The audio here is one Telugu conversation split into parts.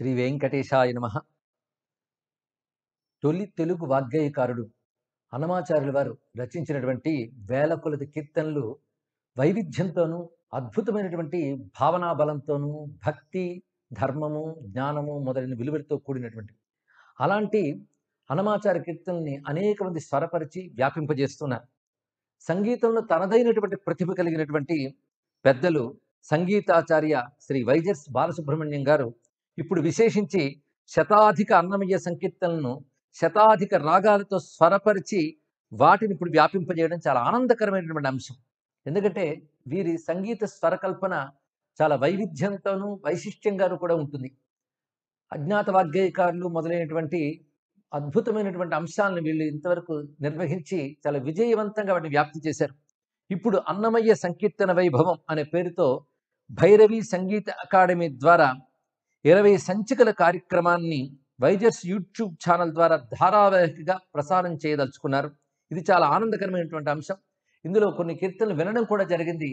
శ్రీ వెంకటేశాయ నమ తొలి తెలుగు వాగ్గేయకారుడు హనుమాచార్యుల వారు రచించినటువంటి వేల కొలది కీర్తనలు వైవిధ్యంతోనూ అద్భుతమైనటువంటి భావనా బలంతోనూ భక్తి ధర్మము జ్ఞానము మొదలైన విలువలతో కూడినటువంటి అలాంటి హనుమాచార్య కీర్తనల్ని అనేక మంది స్వరపరిచి వ్యాపింపజేస్తున్నారు సంగీతంలో తనదైనటువంటి ప్రతిభ కలిగినటువంటి పెద్దలు సంగీతాచార్య శ్రీ వైజస్ బాలసుబ్రహ్మణ్యం గారు ఇప్పుడు విశేషించి శతాధిక అన్నమయ్య సంకీర్తనలను శతాధిక రాగాలతో స్వరపరిచి వాటిని ఇప్పుడు వ్యాపింపజేయడం చాలా ఆనందకరమైనటువంటి అంశం ఎందుకంటే వీరి సంగీత స్వరకల్పన చాలా వైవిధ్యంతోనూ వైశిష్ట్యంగాను కూడా ఉంటుంది అజ్ఞాత వాగ్గేయకారులు మొదలైనటువంటి అద్భుతమైనటువంటి అంశాలను వీళ్ళు ఇంతవరకు నిర్వహించి చాలా విజయవంతంగా వాటిని వ్యాప్తి చేశారు ఇప్పుడు అన్నమయ్య సంకీర్తన వైభవం అనే పేరుతో భైరవి సంగీత అకాడమీ ద్వారా ఇరవై సంచికల కార్యక్రమాన్ని వైజర్స్ యూట్యూబ్ ఛానల్ ద్వారా ధారావాహికగా ప్రసారం చేయదలుచుకున్నారు ఇది చాలా ఆనందకరమైనటువంటి అంశం ఇందులో కొన్ని కీర్తనలు వినడం కూడా జరిగింది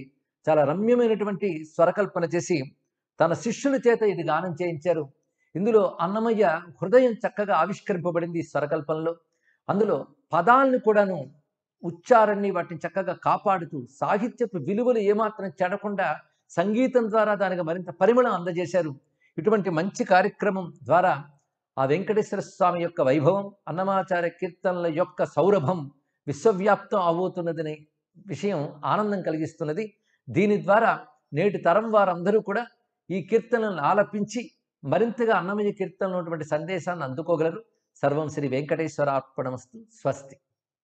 చాలా రమ్యమైనటువంటి స్వరకల్పన చేసి తన శిష్యుల చేత ఇది గానం చేయించారు ఇందులో అన్నమయ్య హృదయం చక్కగా ఆవిష్కరింపబడింది స్వరకల్పనలో అందులో పదాలను కూడాను ఉచ్చారణి వాటిని చక్కగా కాపాడుతూ సాహిత్యపు విలువలు ఏమాత్రం చెడకుండా సంగీతం ద్వారా దానికి మరింత పరిమళం అందజేశారు ఇటువంటి మంచి కార్యక్రమం ద్వారా ఆ వెంకటేశ్వర స్వామి యొక్క వైభవం అన్నమాచార్య కీర్తనల యొక్క సౌరభం విశ్వవ్యాప్తం అవబోతున్నదనే విషయం ఆనందం కలిగిస్తున్నది దీని ద్వారా నేటి తరం వారందరూ కూడా ఈ కీర్తనలను ఆలపించి మరింతగా అన్నమయ్య కీర్తనలు ఉన్నటువంటి సందేశాన్ని అందుకోగలరు సర్వం శ్రీ వెంకటేశ్వర అర్పణమస్తు స్వస్తి